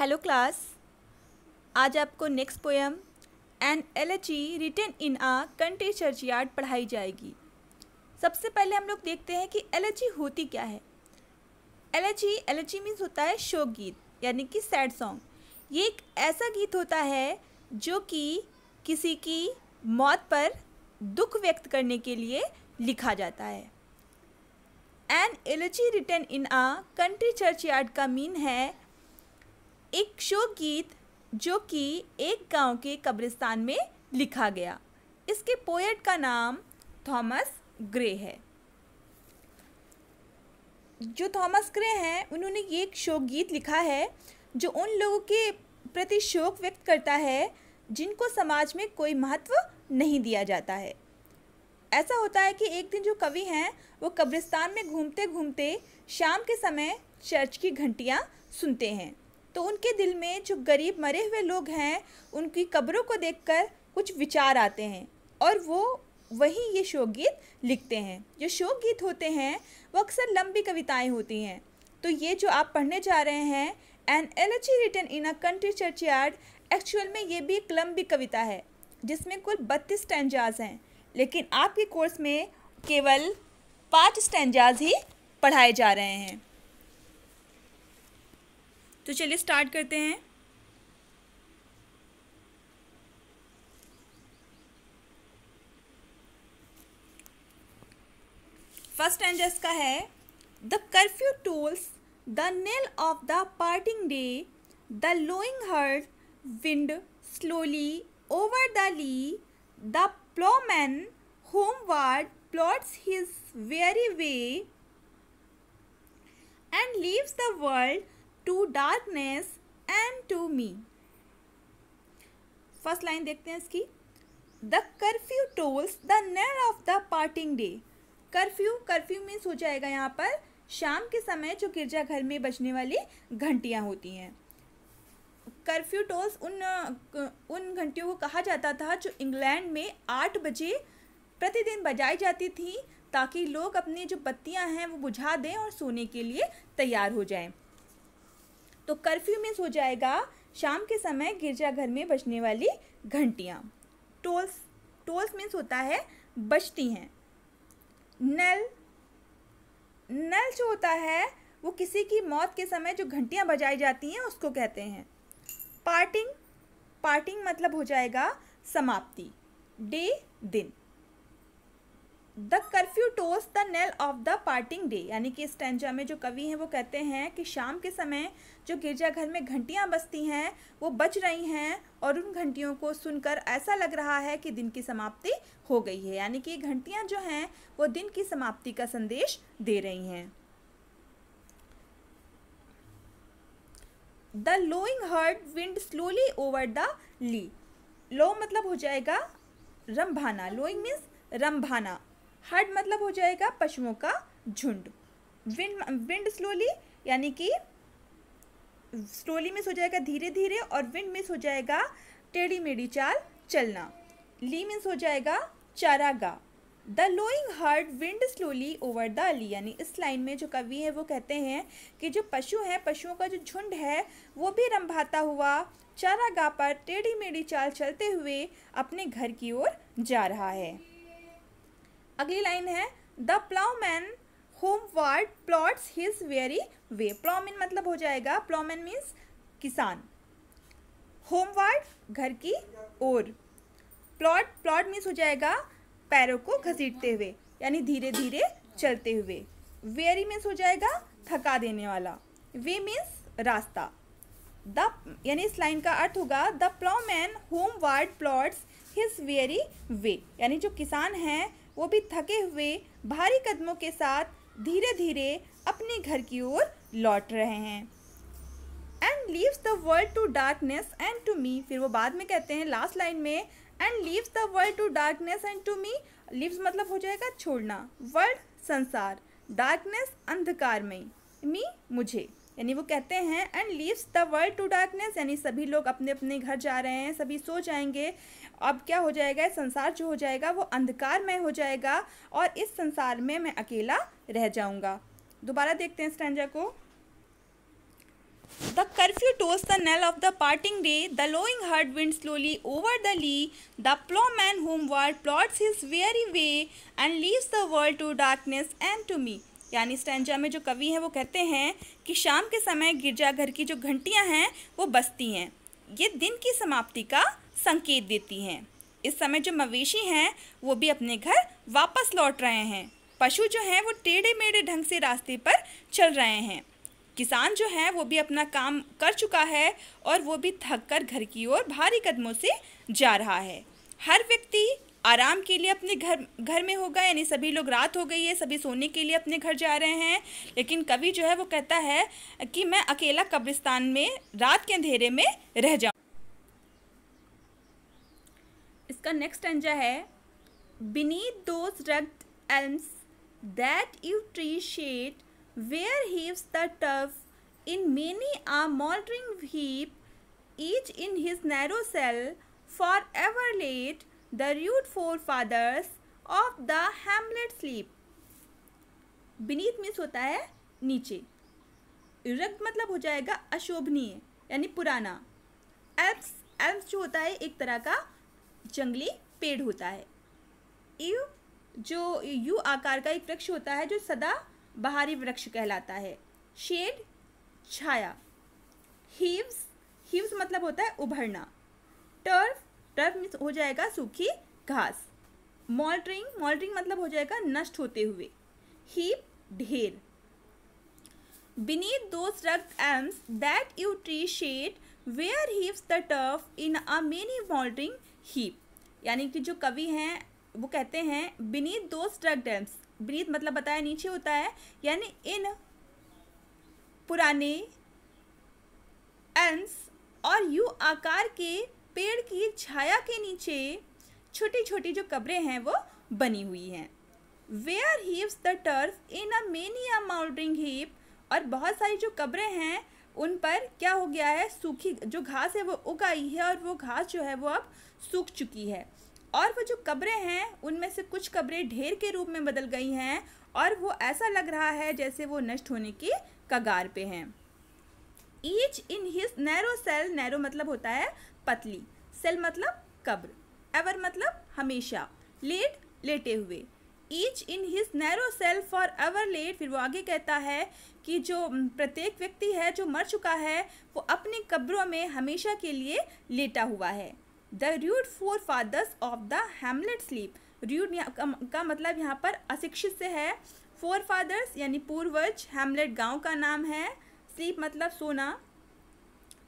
Hello class आज आपको next poem an elegy written in a country churchyard पढ़ाई जाएगी सबसे पहले हम लोग देखते हैं कि एलर्जी होती क्या है एलर्जी एलर्जी मीन्स होता है शोक गीत यानी कि सैड सॉन्ग ये एक ऐसा गीत होता है जो कि किसी की मौत पर दुख व्यक्त करने के लिए लिखा जाता है an elegy written in a country churchyard का मीन है एक शोक गीत जो कि एक गांव के कब्रिस्तान में लिखा गया इसके पोएट का नाम थॉमस ग्रे है जो थॉमस ग्रे हैं उन्होंने ये एक शोक गीत लिखा है जो उन लोगों के प्रति शोक व्यक्त करता है जिनको समाज में कोई महत्व नहीं दिया जाता है ऐसा होता है कि एक दिन जो कवि हैं वो कब्रिस्तान में घूमते घूमते शाम के समय चर्च की घंटियाँ सुनते हैं तो उनके दिल में जो गरीब मरे हुए लोग हैं उनकी कब्रों को देखकर कुछ विचार आते हैं और वो वही ये शोक गीत लिखते हैं जो शोक गीत होते हैं वो अक्सर लंबी कविताएं होती हैं तो ये जो आप पढ़ने जा रहे हैं an elegy written in a country churchyard actual में ये भी एक लंबी कविता है जिसमें कुल बत्तीस स्टैंडाज हैं लेकिन आपके कोर्स में केवल पाँच स्टैंडाज ही पढ़ाए जा रहे हैं तो चलिए स्टार्ट करते हैं फर्स्ट एंजस का है the curfew tolls the knell of the parting day the lowing herd wind slowly over the lea the ploughman homeward plods his weary way and leaves the world to darkness and to me first line देखते हैं इसकी the curfew tolls the knell of the parting day curfew curfew means हो जाएगा यहाँ पर शाम के समय जो गिरजाघर में बजने वाली घंटियाँ होती हैं कर्फ्यू टोल्स उन उन घंटियों को कहा जाता था जो इंग्लैंड में आठ बजे प्रतिदिन बजाई जाती थी ताकि लोग अपनी जो बत्तियां हैं वो बुझा दें और सोने के लिए तैयार हो जाएं तो कर्फ्यू मीन्स हो जाएगा शाम के समय गिरजाघर में बजने वाली घंटियाँ टोल्स टोल्स मीन्स होता है बजती हैं नल नल जो होता है वो किसी की मौत के समय जो घंटियाँ बजाई जाती हैं उसको कहते हैं पार्टिंग पार्टिंग मतलब हो जाएगा समाप्ति डे दिन the curfew tolls the knell of the parting day यानी कि इस टेंजा में जो कवि हैं वो कहते हैं कि शाम के समय जो गिरजाघर में घंटियां बजती हैं वो बज रही हैं और उन घंटियों को सुनकर ऐसा लग रहा है कि दिन की समाप्ति हो गई है यानी कि घंटियां जो हैं वो दिन की समाप्ति का संदेश दे रही हैं the lowing herd wind slowly over the lea low मतलब हो जाएगा रंभाना लोइंग मीन्स रंभाना हर्ड मतलब हो जाएगा पशुओं का झुंड विंड विंड स्लोली यानी कि स्लोली मिस हो जाएगा धीरे धीरे और विंड मिस हो जाएगा टेढ़ी मेढ़ी चाल चलना ली मिस हो जाएगा चारागा the lowing herd wind slowly over the lea यानी इस लाइन में जो कवि है वो कहते हैं कि जो पशु हैं पशुओं का जो झुंड है वो भी रंभाता हुआ चारागा पर टेढ़ी मेढ़ी चाल चलते हुए अपने घर की ओर जा रहा है अगली लाइन है the ploughman homeward plods his weary way ploughman मतलब हो जाएगा प्लॉमैन मीन्स किसान होम वार्ड घर की ओर प्लॉट प्लॉट मीन्स हो जाएगा पैरों को घसीटते हुए यानी धीरे धीरे चलते हुए वेरी मीन्स हो जाएगा थका देने वाला वे मीन्स रास्ता द यानी इस लाइन का अर्थ होगा the ploughman homeward plods his weary way यानी जो किसान हैं वो भी थके हुए भारी कदमों के साथ धीरे धीरे अपने घर की ओर लौट रहे हैं and leaves the world to darkness and to me फिर वो बाद में कहते हैं लास्ट लाइन में and leaves the world to darkness and to me leaves मतलब हो जाएगा छोड़ना वर्ल्ड संसार डार्कनेस अंधकार में मी मुझे यानी वो कहते हैं and leaves the world to darkness यानी सभी लोग अपने अपने घर जा रहे हैं सभी सो जाएंगे अब क्या हो जाएगा संसार जो हो जाएगा वो अंधकारमय हो जाएगा और इस संसार में मैं अकेला रह जाऊंगा दोबारा देखते हैं स्टैंडा को the curfew tolls the knell of the parting day the lowing herd wind slowly over the lea the ploughman homeward plods his weary way and leave the world to darkness and to me यानी stanza में जो कवि हैं वो कहते हैं कि शाम के समय गिरजाघर की जो घंटियाँ हैं वो बसती हैं ये दिन की समाप्ति का संकेत देती हैं इस समय जो मवेशी हैं वो भी अपने घर वापस लौट रहे हैं पशु जो हैं वो टेढ़े मेढ़े ढंग से रास्ते पर चल रहे हैं किसान जो है वो भी अपना काम कर चुका है और वो भी थक कर घर की ओर भारी कदमों से जा रहा है हर व्यक्ति आराम के लिए अपने घर घर में होगा यानी सभी लोग रात हो गई है सभी सोने के लिए अपने घर जा रहे हैं लेकिन कवि जो है वो कहता है कि मैं अकेला कब्रिस्तान में रात के अंधेरे में रह जाऊँ इसका नेक्स्ट एंजा है beneath those elms that yew tree shade where heaves the turf in many a mouldering heap each in his narrow cell for ever laid the rude forefathers of the hamlet sleep beneath means होता है नीचे रक्त मतलब हो जाएगा अशोभनीय यानी पुराना एल्प्स एल्प्स जो होता है एक तरह का जंगली पेड़ होता है यू जो यू आकार का एक वृक्ष होता है जो सदा बाहरी वृक्ष कहलाता है शेड छाया हीव्स हीव्स मतलब होता है उभरना टर्फ टर्फ मीन्स हो जाएगा सूखी घास मॉल्टरिंग मॉल्टरिंग मतलब हो जाएगा नष्ट होते हुए हीप ढेर बीनीथ दो rugged elms that yew tree shade where heaves the turf in a many ही यानी कि जो कवि हैं वो कहते हैं बिनीत दो ड्रग डैम्स बिनीत मतलब बताया नीचे होता है यानी इन पुराने एंस और यू आकार के पेड़ की छाया के नीचे छोटी छोटी जो कब्रें हैं वो बनी हुई हैं where heaves the turf in a many a mouldering heap और बहुत सारी जो कब्रें हैं उन पर क्या हो गया है सूखी जो घास है वो उग आई है और वो घास जो है वो अब सूख चुकी है और वो जो कब्रें हैं उनमें से कुछ कब्रें ढेर के रूप में बदल गई हैं और वो ऐसा लग रहा है जैसे वो नष्ट होने की कगार पे हैं each in his narrow cell narrow मतलब होता है पतली सेल मतलब कब्र एवर मतलब हमेशा लेट लेटे हुए each in his narrow cell for ever laid फिर वो आगे कहता है कि जो प्रत्येक व्यक्ति है जो मर चुका है वो अपनी कब्रों में हमेशा के लिए लेटा हुआ है the rude forefathers of the hamlet sleep rude का मतलब यहाँ पर अशिक्षित से है फोर फादर्स यानी पूर्वज हेमलेट गांव का नाम है स्लीप मतलब सोना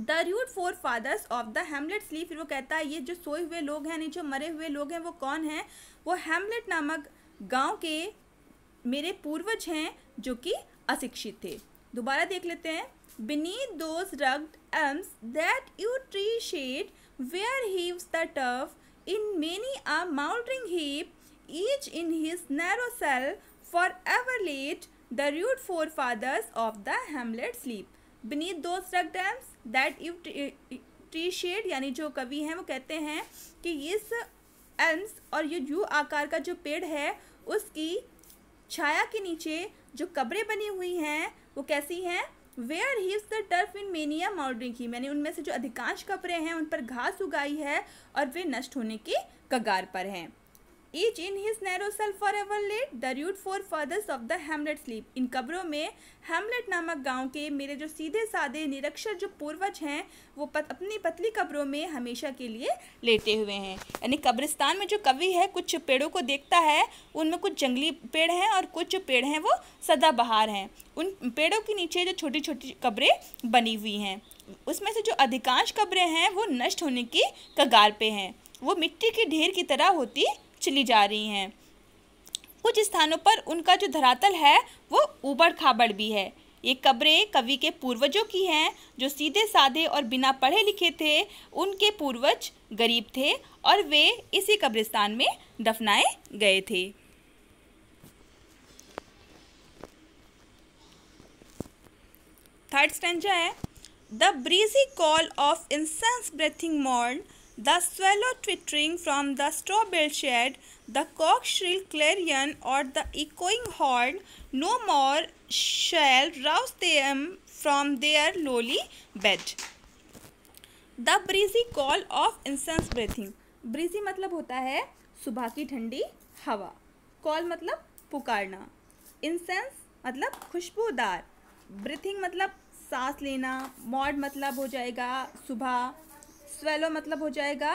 the rude forefathers of the hamlet sleep फिर वो कहता है ये जो सोए हुए लोग हैं नहीं जो मरे हुए लोग हैं वो कौन हैं वो हेमलेट नामक गांव के मेरे पूर्वज हैं जो कि अशिक्षित थे दोबारा देख लेते हैं beneath those rugged elms that yew tree shade where heaves the turf in many a mouldering heap each in his narrow cell for ever laid the rude forefathers of the hamlet sleep beneath those elms that yew tree shade यानी जो कवि हैं वो कहते हैं कि इस AIIMS और ये यू आकार का जो पेड़ है उसकी छाया के नीचे जो कब्रें बनी हुई हैं वो कैसी हैं where heaves the turf in many a mouldering की मैंने उनमें से जो अधिकांश कपड़े हैं उन पर घास उगाई है और वे नष्ट होने के कगार पर हैं each in his narrow cell for ever laid the rude forefathers of the hamlet sleep इन कब्रों में हेमलेट नामक गांव के मेरे जो सीधे साधे निरक्षर जो पूर्वज हैं वो पत, अपनी पतली कब्रों में हमेशा के लिए लेटे हुए हैं यानी कब्रिस्तान में जो कवि है कुछ पेड़ों को देखता है उनमें कुछ जंगली पेड़ हैं और कुछ जो पेड़ हैं वो सदाबहार हैं उन पेड़ों के नीचे जो छोटी छोटी कब्रें बनी हुई हैं उसमें से जो अधिकांश कब्रें हैं वो नष्ट होने की कगार पे हैं वो मिट्टी के ढेर की तरह होती चली जा रही हैं कुछ स्थानों पर उनका जो धरातल है वो ऊबड़ खाबड़ भी है ये कब्रें कवि के पूर्वजों की हैं जो सीधे साधे और बिना पढ़े लिखे थे उनके पूर्वज गरीब थे और वे इसी कब्रिस्तान में दफनाए गए थे थर्ड स्टेंजा है the breezy call of incense breathing morn The swallow twittering from the straw bale shed, the cock-shrill clarion or the echoing horn no more shall rouse them from their lowly bed. the breezy call of incense breathing breezy matlab hota hai subah ki thandi hawa call matlab pukarna incense matlab khushboodar breathing matlab saans lena mod matlab ho jayega subah swallow मतलब हो जाएगा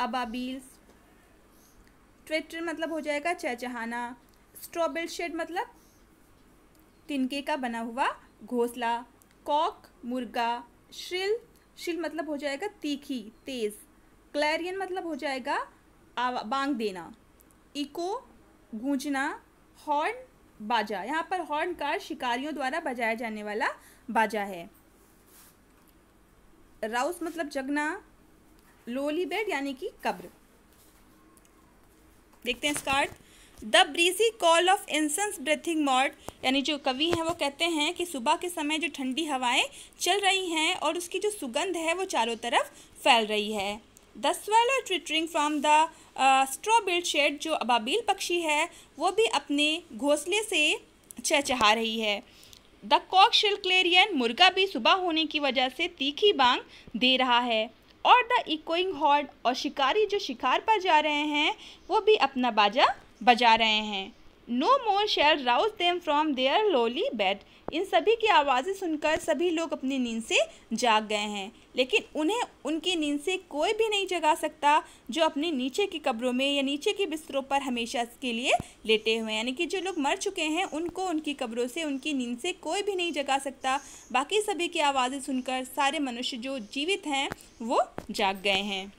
अबाबील्स Twitter मतलब हो जाएगा चहचहाना स्ट्रॉबेल shade मतलब तिनके का बना हुआ घोंसला कॉक मुर्गा शिल शिल मतलब हो जाएगा तीखी तेज़ क्लैरियन मतलब हो जाएगा बांग देना इको गूंजना हॉर्न बाजा यहाँ पर हॉर्न का शिकारियों द्वारा बजाया जाने वाला बाजा है राउस मतलब जगना लोली बेड यानी कि कब्र देखते हैं इसका अर्थ the breezy call of incense breathing मॉड यानी जो कवि हैं वो कहते हैं कि सुबह के समय जो ठंडी हवाएं चल रही हैं और उसकी जो सुगंध है वो चारों तरफ फैल रही है the swallow twittering from the straw shed जो अबाबील पक्षी है वो भी अपने घोंसले से चहचहा रही है द कॉक शिल्कलेरियन मुर्गा भी सुबह होने की वजह से तीखी बांग दे रहा है और द इकोइंग हॉर्ड और शिकारी जो शिकार पर जा रहे हैं वो भी अपना बाजा बजा रहे हैं no more shall rouse them from their lowly bed इन सभी की आवाज़ें सुनकर सभी लोग अपनी नींद से जाग गए हैं लेकिन उन्हें उनकी नींद से कोई भी नहीं जगा सकता जो अपने नीचे की कब्रों में या नीचे के बिस्तरों पर हमेशा के लिए लेटे हुए हैं यानी कि जो लोग मर चुके हैं उनको उनकी कब्रों से उनकी नींद से कोई भी नहीं जगा सकता बाकी सभी की आवाज़ें सुनकर सारे मनुष्य जो जीवित हैं वो जाग गए हैं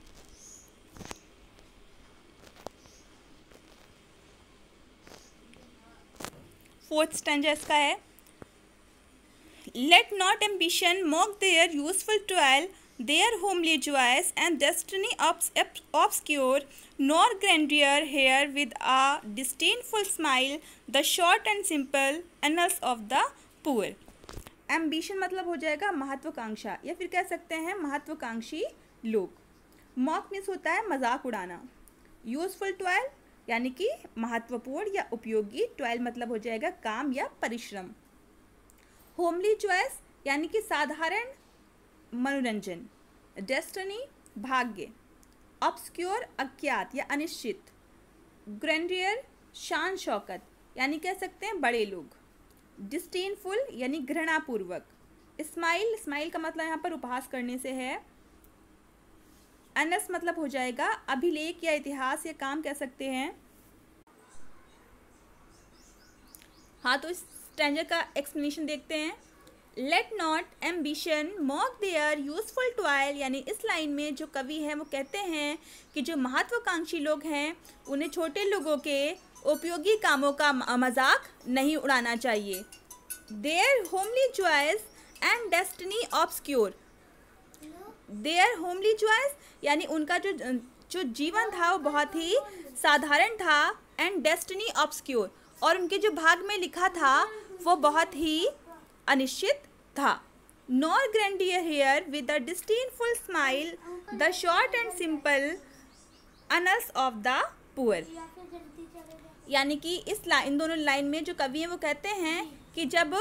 फोर्थ स्टैंड इसका है let not ambition mock their useful toil, their homely joys, and destiny obs obscure, nor grandeur here with a disdainful smile the short and simple annals of the poor. Ambition मतलब हो जाएगा महत्वाकांक्षा या फिर कह सकते हैं महत्वाकांक्षी लोग मॉक मीन्स होता है मजाक उड़ाना यूजफुल ट्वेल्व यानी कि महत्वपूर्ण या उपयोगी ट्वेल्व मतलब हो जाएगा काम या परिश्रम होमली चॉइस यानी कि साधारण मनोरंजन डेस्टनी भाग्य ऑब्सक्योर अज्ञात या अनिश्चित ग्रैंडियर शान शौकत यानी कह सकते हैं बड़े लोग डिस्टेनफुल यानी घृणापूर्वक स्माइल स्माइल का मतलब यहाँ पर उपहास करने से है अनस मतलब हो जाएगा अभिलेख या इतिहास या काम कह सकते हैं हाँ तो इस स्टैंडर्ड का एक्सप्लेनेशन देखते हैं let not ambition mock their useful toil यानी इस लाइन में जो कवि हैं वो कहते हैं कि जो महत्वाकांक्षी लोग हैं उन्हें छोटे लोगों के उपयोगी कामों का मजाक नहीं उड़ाना चाहिए their homely joys and destiny obscure their homely joys यानी उनका जो जो जीवन था वो बहुत ही साधारण था एंड डेस्टनी ऑब्सक्योर और उनके जो भाग में लिखा था वो बहुत ही अनिश्चित था nor grandeur hear with the disdainful smile the short and simple annals of the poor यानी कि इस इन दोनों लाइन में जो कवि हैं वो कहते हैं कि जब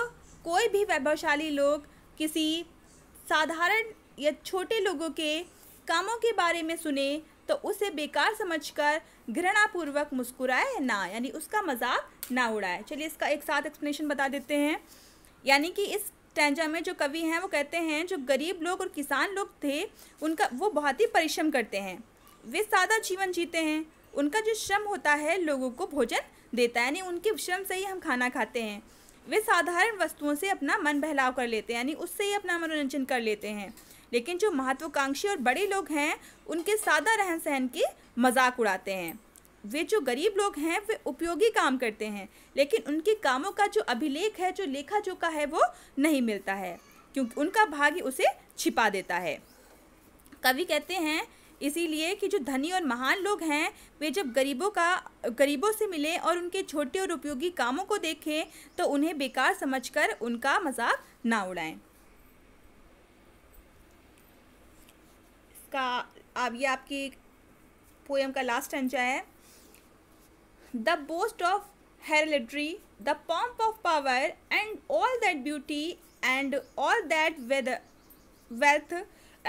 कोई भी वैभवशाली लोग किसी साधारण या छोटे लोगों के कामों के बारे में सुने तो उसे बेकार समझकर घृणापूर्वक मुस्कुराए ना यानी उसका मजाक ना उड़ाए चलिए इसका एक साथ एक्सप्लेनेशन बता देते हैं यानी कि इस टेंजा में जो कवि हैं वो कहते हैं जो गरीब लोग और किसान लोग थे उनका वो बहुत ही परिश्रम करते हैं वे सादा जीवन जीते हैं उनका जो श्रम होता है लोगों को भोजन देता है यानी उनके श्रम से ही हम खाना खाते हैं वे साधारण वस्तुओं से अपना मन बहलाव कर लेते हैं यानी उससे ही अपना मनोरंजन कर लेते हैं लेकिन जो महत्वाकांक्षी और बड़े लोग हैं उनके सादा रहन सहन के मजाक उड़ाते हैं वे जो गरीब लोग हैं वे उपयोगी काम करते हैं लेकिन उनके कामों का जो अभिलेख है जो लेखा जोखा है वो नहीं मिलता है क्योंकि उनका भाग्य उसे छिपा देता है कवि कहते हैं इसीलिए कि जो धनी और महान लोग हैं वे जब गरीबों का गरीबों से मिले और उनके छोटे और उपयोगी कामों को देखें तो उन्हें बेकार समझकर उनका मजाक ना उड़ाएं का अब ये आपकी पोएम का लास्ट अंजा है the boast of heraldry the pomp of power and all that beauty and all that वेद wealth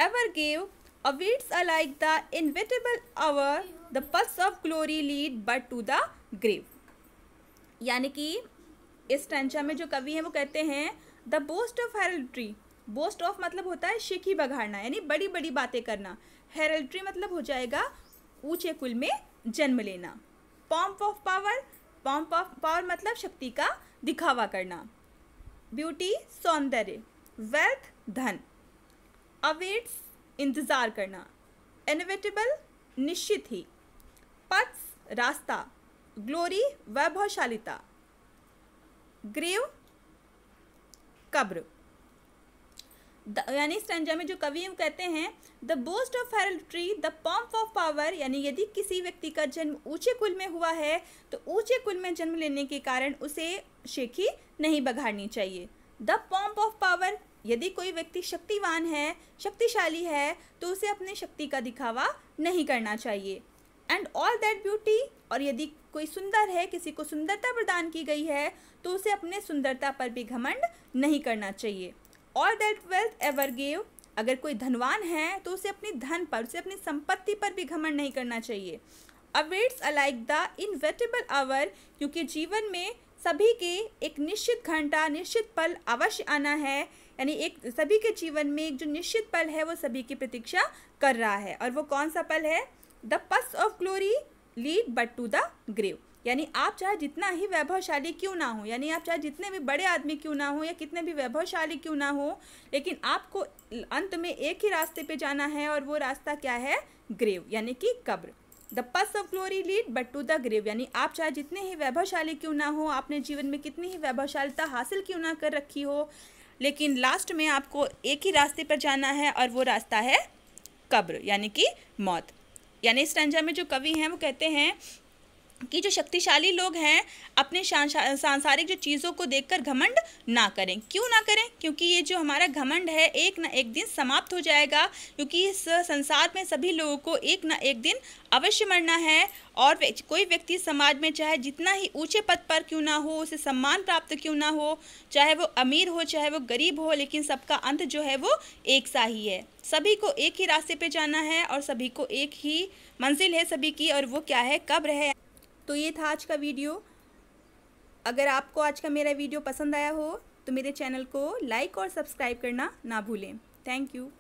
ever gave awaits alike the inevitable hour the pulse of glory lead but to the grave यानी कि इस टेंशा में जो कवि हैं वो कहते हैं the boast of heraldry boast of मतलब होता है शिकी बघाड़ना यानी बड़ी बड़ी बातें करना हेरल्ट्री मतलब हो जाएगा ऊंचे कुल में जन्म लेना pomp of power pomp of power मतलब शक्ति का दिखावा करना ब्यूटी सौंदर्य वेल्थ धन अवेट्स इंतज़ार करना इनवेटेबल निश्चित ही पथ रास्ता ग्लोरी वैभवशालिता ग्रेव कब्र यानी स्टंजा में जो कवि कहते हैं the boast of heraldry the pomp of power यानी यदि किसी व्यक्ति का जन्म ऊंचे कुल में हुआ है तो ऊंचे कुल में जन्म लेने के कारण उसे शेखी नहीं बघाड़नी चाहिए द पम्प ऑफ पावर यदि कोई व्यक्ति शक्तिवान है शक्तिशाली है तो उसे अपने शक्ति का दिखावा नहीं करना चाहिए एंड ऑल दैट ब्यूटी और यदि कोई सुंदर है किसी को सुंदरता प्रदान की गई है तो उसे अपने सुंदरता पर भी घमंड नहीं करना चाहिए all that wealth ever gave अगर कोई धनवान है तो उसे अपनी धन पर उसे अपनी संपत्ति पर भी घमंड नहीं करना चाहिए awaits alike the inevitable hour क्योंकि जीवन में सभी के एक निश्चित घंटा निश्चित पल अवश्य आना है यानी एक सभी के जीवन में एक जो निश्चित पल है वो सभी की प्रतीक्षा कर रहा है और वो कौन सा पल है the paths of glory lead but to the grave यानी आप चाहे जितना ही वैभवशाली क्यों ना हो यानी आप चाहे जितने भी बड़े आदमी क्यों ना हो या कितने भी वैभवशाली क्यों ना हो लेकिन आपको अंत में एक ही रास्ते पे जाना है और वो रास्ता क्या है ग्रेव यानी कि कब्र the paths of glory lead but to the grave यानी आप चाहे जितने ही वैभवशाली क्यों ना हो आपने जीवन में कितनी ही वैभवशालता हासिल क्यों ना कर रखी हो लेकिन लास्ट में आपको एक ही रास्ते पर जाना है और वो रास्ता है कब्र यानी कि मौत यानी इस रंजा में जो कवि हैं वो कहते हैं कि जो शक्तिशाली लोग हैं अपने सांसारिक जो चीज़ों को देखकर घमंड ना करें क्यों ना करें क्योंकि ये जो हमारा घमंड है एक ना एक दिन समाप्त हो जाएगा क्योंकि इस संसार में सभी लोगों को एक ना एक दिन अवश्य मरना है और कोई व्यक्ति समाज में चाहे जितना ही ऊंचे पद पर क्यों ना हो उसे सम्मान प्राप्त क्यों ना हो चाहे वो अमीर हो चाहे वो गरीब हो लेकिन सबका अंत जो है वो एक सा ही है सभी को एक ही रास्ते पे जाना है और सभी को एक ही मंजिल है सभी की और वो क्या है कब्र है तो ये था आज का वीडियो अगर आपको आज का मेरा वीडियो पसंद आया हो तो मेरे चैनल को लाइक और सब्सक्राइब करना ना भूलें थैंक यू